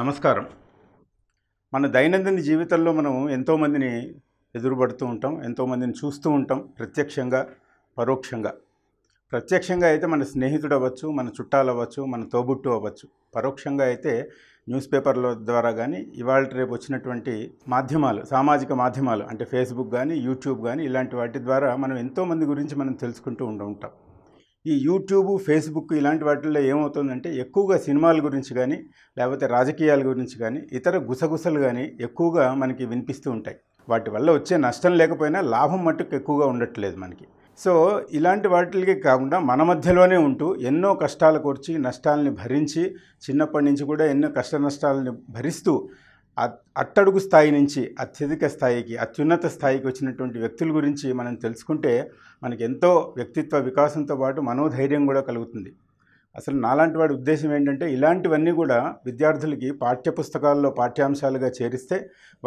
నమస్కారం మన దైనందిన జీవితంలో మనం ఎంతోమందిని ఎదురుపడుతూ ఉంటాం ఎంతోమందిని చూస్తూ ఉంటాం ప్రత్యక్షంగా పరోక్షంగా ప్రత్యక్షంగా అయితే మన స్నేహితుడు అవ్వచ్చు మన చుట్టాలు అవ్వచ్చు మన తోబుట్టు అవ్వచ్చు పరోక్షంగా అయితే న్యూస్ పేపర్ల ద్వారా కానీ ఇవాళ రేపు వచ్చినటువంటి మాధ్యమాలు సామాజిక మాధ్యమాలు అంటే ఫేస్బుక్ కానీ యూట్యూబ్ కానీ ఇలాంటి వాటి ద్వారా మనం ఎంతోమంది గురించి మనం తెలుసుకుంటూ ఉంటూ ఉంటాం ఈ యూట్యూబ్ ఫేస్బుక్ ఇలాంటి వాటిల్లో ఏమవుతుందంటే ఎక్కువగా సినిమాల గురించి కానీ లేకపోతే రాజకీయాల గురించి కానీ ఇతర గుసగుసలు కానీ ఎక్కువగా మనకి వినిపిస్తూ ఉంటాయి వాటి వల్ల వచ్చే నష్టం లేకపోయినా లాభం మట్టుకు ఎక్కువగా ఉండట్లేదు మనకి సో ఇలాంటి వాటికి కాకుండా మన మధ్యలోనే ఉంటూ ఎన్నో కష్టాలు కూర్చి నష్టాలని భరించి చిన్నప్పటి నుంచి కూడా ఎన్నో కష్ట నష్టాలని భరిస్తూ అట్టడుగు స్థాయి నుంచి అత్యధిక స్థాయికి అత్యున్నత స్థాయికి వచ్చినటువంటి వ్యక్తుల గురించి మనం తెలుసుకుంటే మనకి ఎంతో వ్యక్తిత్వ వికాసంతో పాటు మనోధైర్యం కూడా కలుగుతుంది అసలు నాలాంటి వాడి ఉద్దేశం ఏంటంటే ఇలాంటివన్నీ కూడా విద్యార్థులకి పాఠ్యపుస్తకాల్లో పాఠ్యాంశాలుగా చేరిస్తే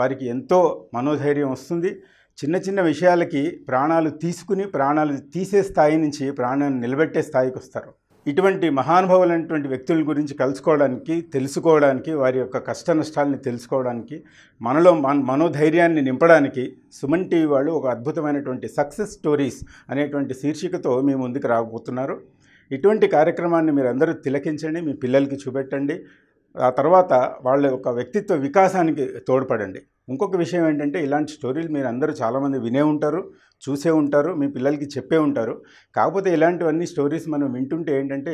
వారికి ఎంతో మనోధైర్యం వస్తుంది చిన్న చిన్న విషయాలకి ప్రాణాలు తీసుకుని ప్రాణాలు తీసే స్థాయి నుంచి ప్రాణాన్ని నిలబెట్టే స్థాయికి వస్తారు ఇటువంటి మహానుభావులైనటువంటి వ్యక్తుల గురించి కలుసుకోవడానికి తెలుసుకోవడానికి వారి యొక్క కష్ట నష్టాలని తెలుసుకోవడానికి మనలో మన మనోధైర్యాన్ని నింపడానికి సుమన్ టీవీ వాళ్ళు ఒక అద్భుతమైనటువంటి సక్సెస్ స్టోరీస్ అనేటువంటి శీర్షికతో మీ ముందుకు రాకపోతున్నారు ఇటువంటి కార్యక్రమాన్ని మీరు అందరూ తిలకించండి మీ పిల్లలకి చూపెట్టండి ఆ తర్వాత వాళ్ళ యొక్క వ్యక్తిత్వ వికాసానికి తోడ్పడండి ఇంకొక విషయం ఏంటంటే ఇలాంటి స్టోరీలు మీరు అందరూ చాలామంది వినే ఉంటారు చూసే ఉంటారు మీ పిల్లలకి చెప్పే ఉంటారు కాకపోతే ఇలాంటివన్నీ స్టోరీస్ మనం వింటుంటే ఏంటంటే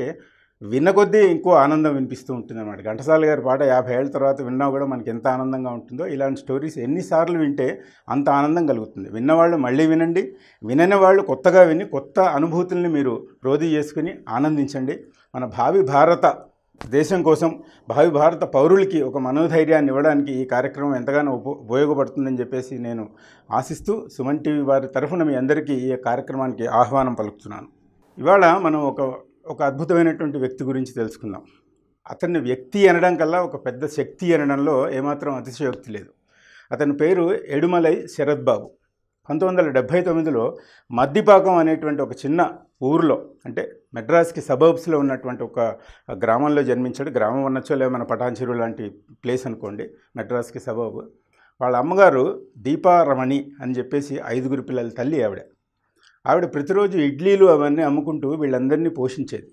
వినకొద్దీ ఇంకో ఆనందం వినిపిస్తూ ఉంటుంది అనమాట ఘంటసాల గారి పాట యాభై ఏళ్ళ తర్వాత విన్నా కూడా మనకి ఎంత ఆనందంగా ఉంటుందో ఇలాంటి స్టోరీస్ ఎన్నిసార్లు వింటే అంత ఆనందం కలుగుతుంది విన్నవాళ్ళు మళ్ళీ వినండి వినని వాళ్ళు కొత్తగా విని కొత్త అనుభూతుల్ని మీరు రోజు చేసుకుని ఆనందించండి మన భావి భారత దేశం కోసం భావి భారత పౌరులకి ఒక మనోధైర్యాన్ని ఇవ్వడానికి ఈ కార్యక్రమం ఎంతగానో ఉపయోగపడుతుందని చెప్పేసి నేను ఆశిస్తూ సుమన్ టీవీ వారి తరఫున మీ అందరికీ ఈ కార్యక్రమానికి ఆహ్వానం పలుకుతున్నాను ఇవాళ మనం ఒక ఒక అద్భుతమైనటువంటి వ్యక్తి గురించి తెలుసుకుందాం అతన్ని వ్యక్తి అనడం కల్లా ఒక పెద్ద శక్తి అనడంలో ఏమాత్రం అతిశయోక్తి లేదు అతని పేరు ఎడుమలై శరత్ బాబు పంతొమ్మిది వందల డెబ్భై తొమ్మిదిలో మద్దిపాకం అనేటువంటి ఒక చిన్న ఊర్లో అంటే మెడ్రాస్కి సబర్బ్స్లో ఉన్నటువంటి ఒక గ్రామంలో జన్మించాడు గ్రామం అనొచ్చో మన పటాన్చెరువు లాంటి ప్లేస్ అనుకోండి మెడ్రాస్కి సబర్బ్ వాళ్ళ అమ్మగారు దీపారమణి అని చెప్పేసి ఐదుగురు పిల్లల తల్లి ఆవిడ ఆవిడ ప్రతిరోజు ఇడ్లీలు అవన్నీ అమ్ముకుంటూ వీళ్ళందరినీ పోషించేది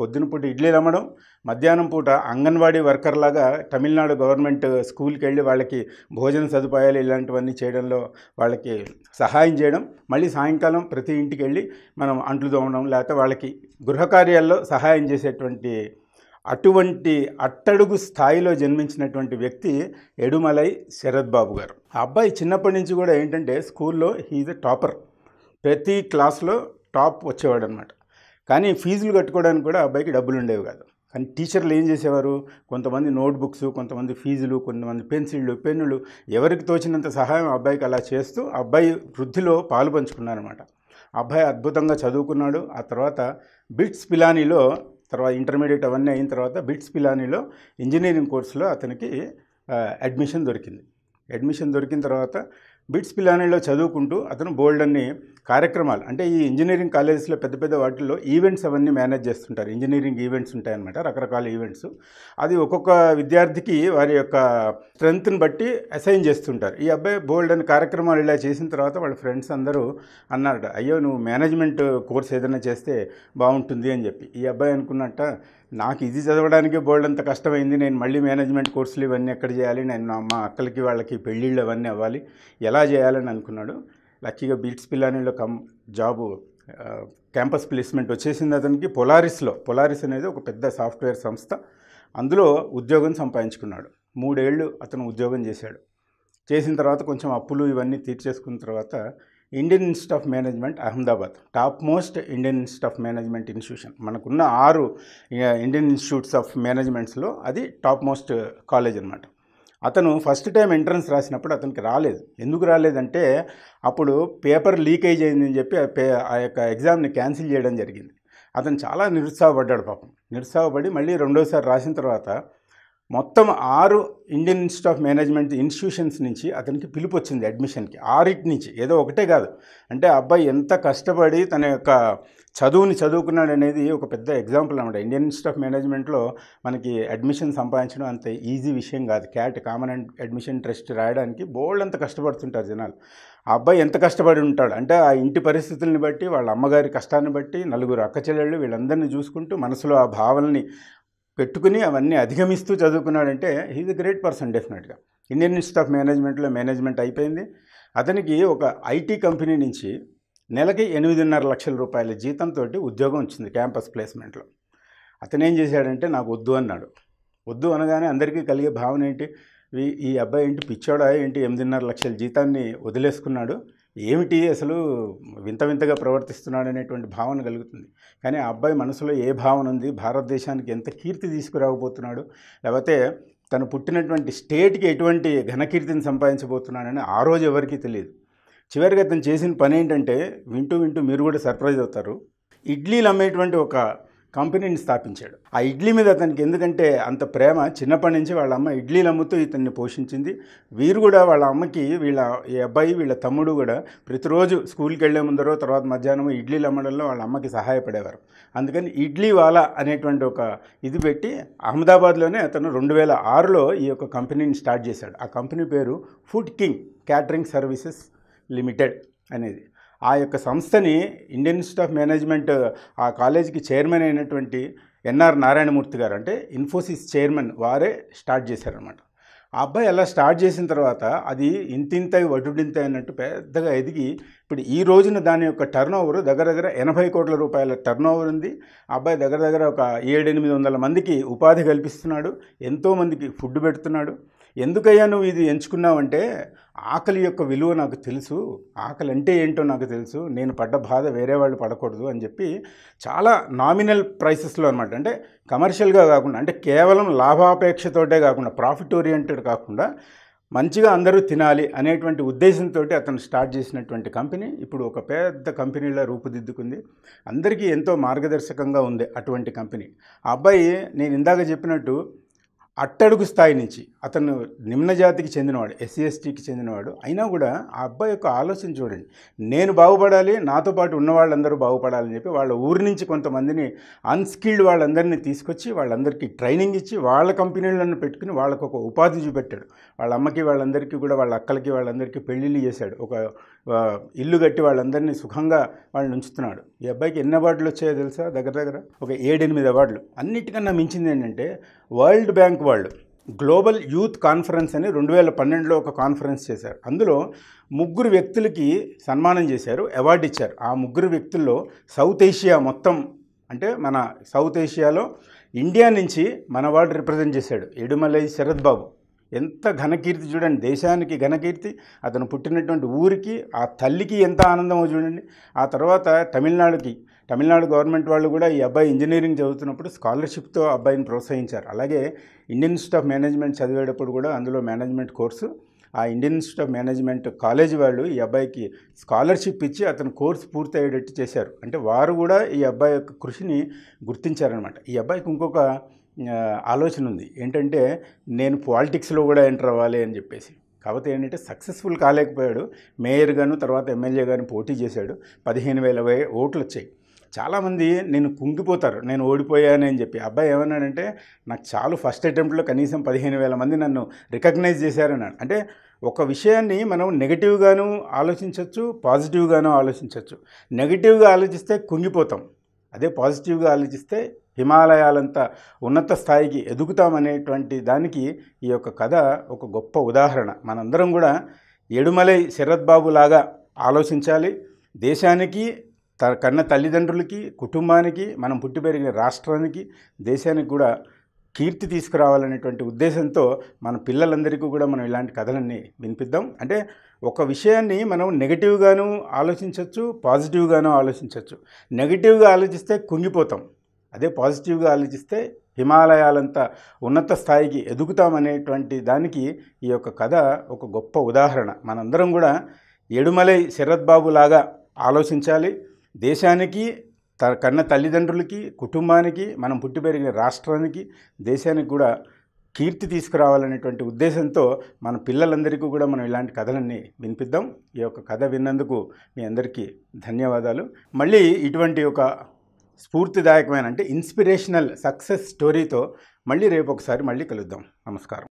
పొద్దునపూట ఇడ్లీలు అమ్మడం మధ్యాహ్నం పూట అంగన్వాడీ వర్కర్లాగా తమిళనాడు గవర్నమెంట్ స్కూల్కి వెళ్ళి వాళ్ళకి భోజన సదుపాయాలు ఇలాంటివన్నీ చేయడంలో వాళ్ళకి సహాయం చేయడం మళ్ళీ సాయంకాలం ప్రతి ఇంటికి వెళ్ళి మనం అంట్లు తోమడం లేకపోతే వాళ్ళకి గృహ కార్యాల్లో సహాయం చేసేటువంటి అటువంటి అట్టడుగు స్థాయిలో జన్మించినటువంటి వ్యక్తి ఎడుమలై శరత్ బాబు గారు ఆ అబ్బాయి చిన్నప్పటి నుంచి కూడా ఏంటంటే స్కూల్లో హీజ్ ఎ టాపర్ ప్రతి క్లాస్లో టాప్ వచ్చేవాడు అనమాట కానీ ఫీజులు కట్టుకోవడానికి కూడా అబ్బాయికి డబ్బులు ఉండేవి కాదు కానీ టీచర్లు ఏం చేసేవారు కొంతమంది నోట్బుక్స్ కొంతమంది ఫీజులు కొంతమంది పెన్సిళ్ళు పెన్నులు ఎవరికి తోచినంత సహాయం అబ్బాయికి అలా చేస్తూ అబ్బాయి వృద్ధిలో పాలు పంచుకున్నారన్నమాట అబ్బాయి అద్భుతంగా చదువుకున్నాడు ఆ తర్వాత బిట్స్ పిలానీలో తర్వాత ఇంటర్మీడియట్ అవన్నీ అయిన తర్వాత బిట్స్ పిలానీలో ఇంజనీరింగ్ కోర్సులో అతనికి అడ్మిషన్ దొరికింది అడ్మిషన్ దొరికిన తర్వాత బిట్స్ పిలానీలో చదువుకుంటూ అతను బోల్డ్ అన్ని కార్యక్రమాలు అంటే ఈ ఇంజనీరింగ్ కాలేజెస్లో పెద్ద పెద్ద వాటిల్లో ఈవెంట్స్ అవన్నీ మేనేజ్ చేస్తుంటారు ఇంజనీరింగ్ ఈవెంట్స్ ఉంటాయన్నమాట రకరకాల ఈవెంట్స్ అది ఒక్కొక్క విద్యార్థికి వారి యొక్క స్ట్రెంత్ని బట్టి అసైన్ చేస్తుంటారు ఈ అబ్బాయి బోల్డ్ అని కార్యక్రమాలు ఇలా చేసిన తర్వాత వాళ్ళ ఫ్రెండ్స్ అందరూ అన్నారట అయ్యో నువ్వు మేనేజ్మెంట్ కోర్స్ ఏదైనా చేస్తే బాగుంటుంది అని చెప్పి ఈ అబ్బాయి అనుకున్నట్ట నాకు ఇది చదవడానికి బోల్డ్ అంత కష్టమైంది నేను మళ్ళీ మేనేజ్మెంట్ కోర్సులు ఇవన్నీ ఎక్కడ చేయాలి నేను నా మా అక్కలకి వాళ్ళకి పెళ్ళిళ్ళు అవన్నీ అవ్వాలి ఎలా చేయాలని అనుకున్నాడు లక్కీగా బీట్స్ పిల్లానిలో కం జాబు క్యాంపస్ ప్లేస్మెంట్ వచ్చేసింది అతనికి పొలారిస్లో పొలారిస్ అనేది ఒక పెద్ద సాఫ్ట్వేర్ సంస్థ అందులో ఉద్యోగం సంపాదించుకున్నాడు మూడేళ్ళు అతను ఉద్యోగం చేశాడు చేసిన తర్వాత కొంచెం అప్పులు ఇవన్నీ తీర్చేసుకున్న తర్వాత Indian institute of management Ahmedabad top most Indian institute of management institution మనకున్న ఆరు ఇండియన్ ఇన్స్టిట్యూట్స్ ఆఫ్ మేనేజ్మెంట్స్లో అది టాప్ మోస్ట్ కాలేజ్ అనమాట అతను ఫస్ట్ టైం ఎంట్రన్స్ రాసినప్పుడు అతనికి రాలేదు ఎందుకు రాలేదంటే అప్పుడు పేపర్ లీకేజ్ అయిందని చెప్పి ఆ యొక్క ఎగ్జామ్ని క్యాన్సిల్ చేయడం జరిగింది అతను చాలా నిరుత్సాహపడ్డాడు పాపం నిరుత్సాహపడి మళ్ళీ రెండోసారి రాసిన తర్వాత మొత్తం ఆరు Indian institute of management institutions నుంచి అతనికి పిలుపు వచ్చింది అడ్మిషన్కి ఆరిటి నుంచి ఏదో ఒకటే కాదు అంటే అబ్బాయి ఎంత కష్టపడి తన యొక్క చదువుని చదువుకున్నాడు అనేది ఒక పెద్ద ఎగ్జాంపుల్ అనమాట ఇండియన్ ఇన్స్టిట్యూట్ ఆఫ్ మేనేజ్మెంట్లో మనకి అడ్మిషన్ సంపాదించడం అంత ఈజీ విషయం కాదు క్యాట్ కామన్ అడ్మిషన్ ట్రస్ట్ రాయడానికి బోల్డ్ అంత కష్టపడుతుంటారు జనాలు ఆ అబ్బాయి ఎంత కష్టపడి ఉంటాడు అంటే ఆ ఇంటి పరిస్థితుల్ని బట్టి వాళ్ళ అమ్మగారి కష్టాన్ని బట్టి నలుగురు అక్క చెల్లెళ్ళు వీళ్ళందరినీ చూసుకుంటూ మనసులో ఆ భావనని పెట్టుకుని అవన్నీ అధిగమిస్తూ చదువుకున్నాడంటే హీఈ్ ఎ గ్రేట్ పర్సన్ డెఫినెట్గా ఇండియన్ ఇన్స్టిట్యూట్ ఆఫ్ మేనేజ్మెంట్లో మేనేజ్మెంట్ అయిపోయింది అతనికి ఒక ఐటీ కంపెనీ నుంచి నెలకి ఎనిమిదిన్నర లక్షల రూపాయల జీతంతో ఉద్యోగం వచ్చింది క్యాంపస్ ప్లేస్మెంట్లో అతను ఏం చేశాడంటే నాకు వద్దు అన్నాడు వద్దు అనగానే అందరికీ కలిగే భావన ఏంటి ఈ అబ్బాయి ఏంటి పిచ్చోడా ఏంటి ఎనిమిదిన్నర లక్షల జీతాన్ని వదిలేసుకున్నాడు ఏమిటి అసలు వింత వింతగా ప్రవర్తిస్తున్నాడు అనేటువంటి భావన కలుగుతుంది కానీ ఆ అబ్బాయి మనసులో ఏ భావన ఉంది భారతదేశానికి ఎంత కీర్తి తీసుకురాకపోతున్నాడు లేకపోతే తను పుట్టినటువంటి స్టేట్కి ఎటువంటి ఘనకీర్తిని సంపాదించబోతున్నాడని ఆ రోజు ఎవరికీ తెలియదు చివరిగా తను చేసిన పని ఏంటంటే వింటూ వింటూ మీరు కూడా సర్ప్రైజ్ అవుతారు ఇడ్లీలు అమ్మేటువంటి ఒక కంపెనీని స్థాపించాడు ఆ ఇడ్లీ మీద అతనికి ఎందుకంటే అంత ప్రేమ చిన్నప్పటి నుంచి వాళ్ళ అమ్మ ఇడ్లీలు అమ్ముతూ ఇతన్ని పోషించింది వీరు కూడా వాళ్ళ అమ్మకి వీళ్ళ ఈ అబ్బాయి వీళ్ళ తమ్ముడు కూడా ప్రతిరోజు స్కూల్కి వెళ్లే ముందరో తర్వాత మధ్యాహ్నం ఇడ్లీలు అమ్మడంలో వాళ్ళ అమ్మకి సహాయపడేవారు అందుకని ఇడ్లీ వాలా అనేటువంటి ఒక ఇది పెట్టి అహ్మదాబాద్లోనే అతను రెండు వేల ఆరులో ఈ యొక్క కంపెనీని స్టార్ట్ చేశాడు ఆ కంపెనీ పేరు food king catering services limited అనేది ఆ యొక్క సంస్థని ఇండియన్ ఇన్స్టిట్యూట్ ఆఫ్ మేనేజ్మెంట్ ఆ కాలేజీకి చైర్మన్ అయినటువంటి ఎన్ఆర్ నారాయణమూర్తి గారు అంటే ఇన్ఫోసిస్ చైర్మన్ వారే స్టార్ట్ చేశారనమాట ఆ అబ్బాయి అలా స్టార్ట్ చేసిన తర్వాత అది ఇంతింత వటుడింత అన్నట్టు పెద్దగా ఎదిగి ఇప్పుడు ఈ రోజున దాని యొక్క టర్న్ ఓవర్ దగ్గర దగ్గర ఎనభై కోట్ల రూపాయల టర్న్ ఓవర్ ఉంది అబ్బాయి దగ్గర దగ్గర ఒక ఏడెనిమిది వందల మందికి ఉపాధి కల్పిస్తున్నాడు ఎంతోమందికి ఫుడ్ పెడుతున్నాడు ఎందుకయ్యా నువ్వు ఇది ఎంచుకున్నావంటే ఆకలి యొక్క విలువ నాకు తెలుసు ఆకలి అంటే ఏంటో నాకు తెలుసు నేను పడ్డ బాధ వేరే వాళ్ళు పడకూడదు అని చెప్పి చాలా నామినల్ ప్రైసెస్లో అనమాట అంటే కమర్షియల్గా కాకుండా అంటే కేవలం లాభాపేక్షతోటే కాకుండా ప్రాఫిట్ ఓరియంటెడ్ కాకుండా మంచిగా అందరూ తినాలి అనేటువంటి ఉద్దేశంతో అతను స్టార్ట్ చేసినటువంటి కంపెనీ ఇప్పుడు ఒక పెద్ద కంపెనీలో రూపుదిద్దుకుంది అందరికీ ఎంతో మార్గదర్శకంగా ఉంది అటువంటి కంపెనీ ఆ అబ్బాయి నేను ఇందాక చెప్పినట్టు అట్టడుగు స్థాయి నుంచి అతను నిమ్న జాతికి చెందినవాడు ఎస్సీ ఎస్టీకి చెందినవాడు అయినా కూడా ఆ అబ్బాయి యొక్క ఆలోచన చూడండి నేను బాగుపడాలి నాతో పాటు ఉన్న వాళ్ళందరూ బాగుపడాలని చెప్పి వాళ్ళ ఊరి నుంచి కొంతమందిని అన్స్కిల్డ్ వాళ్ళందరినీ తీసుకొచ్చి వాళ్ళందరికీ ట్రైనింగ్ ఇచ్చి వాళ్ళ కంపెనీలను పెట్టుకుని వాళ్ళకు ఒక ఉపాధి చూపెట్టాడు వాళ్ళ అమ్మకి వాళ్ళందరికీ కూడా వాళ్ళ అక్కలకి వాళ్ళందరికీ పెళ్ళిళ్ళు చేశాడు ఒక ఇల్లు కట్టి వాళ్ళందరినీ సుఖంగా వాళ్ళని ఉంచుతున్నాడు ఈ అబ్బాయికి ఎన్ని అవార్డులు వచ్చాయో తెలుసా దగ్గర దగ్గర ఒక ఏడెనిమిది అవార్డులు అన్నిటికన్నా మించింది ఏంటంటే వరల్డ్ బ్యాంక్ వాళ్ళు గ్లోబల్ యూత్ కాన్ఫరెన్స్ అని రెండు వేల పన్నెండులో ఒక కాన్ఫరెన్స్ చేశారు అందులో ముగ్గురు వ్యక్తులకి సన్మానం చేశారు అవార్డు ఇచ్చారు ఆ ముగ్గురు వ్యక్తుల్లో సౌత్ ఏషియా మొత్తం అంటే మన సౌత్ ఏషియాలో ఇండియా నుంచి మన వాళ్ళు రిప్రజెంట్ చేశాడు ఎడుమలై శరత్ బాబు ఎంత ఘనకీర్తి చూడండి దేశానికి ఘనకీర్తి అతను పుట్టినటువంటి ఊరికి ఆ తల్లికి ఎంత ఆనందమో చూడండి ఆ తర్వాత తమిళనాడుకి తమిళనాడు గవర్నమెంట్ వాళ్ళు కూడా ఈ అబ్బాయి ఇంజనీరింగ్ చదువుతున్నప్పుడు స్కాలర్షిప్తో అబ్బాయిని ప్రోత్సహించారు అలాగే ఇండియన్ ఇన్స్టిట్యూట్ ఆఫ్ మేనేజ్మెంట్ చదివేటప్పుడు కూడా అందులో మేనేజ్మెంట్ కోర్సు ఆ Indian institute of management college వాళ్ళు ఈ అబ్బాయికి స్కాలర్షిప్ ఇచ్చి అతను కోర్సు పూర్తి అయ్యేటట్టు చేశారు అంటే వారు కూడా ఈ అబ్బాయి యొక్క కృషిని గుర్తించారనమాట ఈ అబ్బాయికి ఇంకొక ఆలోచన ఉంది ఏంటంటే నేను పాలిటిక్స్లో కూడా ఎంటర్ అవ్వాలి అని చెప్పేసి కాకపోతే ఏంటంటే సక్సెస్ఫుల్ కాలేకపోయాడు మేయర్ గాను తర్వాత ఎమ్మెల్యే గాని పోటీ చేశాడు పదిహేను వేల ఓట్లు వచ్చాయి చాలామంది నేను కుంగిపోతారు నేను ఓడిపోయానని చెప్పి అబ్బాయి ఏమన్నాడంటే నాకు చాలు ఫస్ట్ అటెంప్ట్లో కనీసం పదిహేను వేల మంది నన్ను రికగ్నైజ్ చేశారన్నాడు అంటే ఒక విషయాన్ని మనం నెగిటివ్గాను ఆలోచించవచ్చు పాజిటివ్గాను ఆలోచించవచ్చు నెగిటివ్గా ఆలోచిస్తే కుంగిపోతాం అదే పాజిటివ్గా ఆలోచిస్తే హిమాలయాలంతా ఉన్నత స్థాయికి ఎదుగుతామనేటువంటి దానికి ఈ యొక్క కథ ఒక గొప్ప ఉదాహరణ మనందరం కూడా ఎడుమలై శరత్బాబు బాబు లాగా ఆలోచించాలి దేశానికి త కన్న తల్లిదండ్రులకి కుటుంబానికి మనం పుట్టి పెరిగిన రాష్ట్రానికి దేశానికి కూడా కీర్తి తీసుకురావాలనేటువంటి ఉద్దేశంతో మన పిల్లలందరికీ కూడా మనం ఇలాంటి కథలన్నీ వినిపిద్దాం అంటే ఒక విషయాన్ని మనం నెగిటివ్గాను ఆలోచించవచ్చు పాజిటివ్గాను ఆలోచించవచ్చు నెగిటివ్గా ఆలోచిస్తే కుంగిపోతాం అదే పాజిటివ్గా ఆలోచిస్తే హిమాలయాలంత ఉన్నత స్థాయికి ఎదుగుతామనేటువంటి దానికి ఈ యొక్క కథ ఒక గొప్ప ఉదాహరణ మనందరం కూడా ఎడుమలై శరత్బాబు బాబు లాగా ఆలోచించాలి దేశానికి త కన్న తల్లిదండ్రులకి కుటుంబానికి మనం పుట్టి పెరిగిన రాష్ట్రానికి దేశానికి కూడా కీర్తి తీసుకురావాలనేటువంటి ఉద్దేశంతో మన పిల్లలందరికీ కూడా మనం ఇలాంటి కథలన్నీ వినిపిద్దాం ఈ యొక్క కథ విన్నందుకు మీ అందరికీ ధన్యవాదాలు మళ్ళీ ఇటువంటి ఒక స్ఫూర్తిదాయకమైన అంటే ఇన్స్పిరేషనల్ సక్సెస్ స్టోరీతో మళ్ళీ రేపు ఒకసారి మళ్ళీ కలుద్దాం నమస్కారం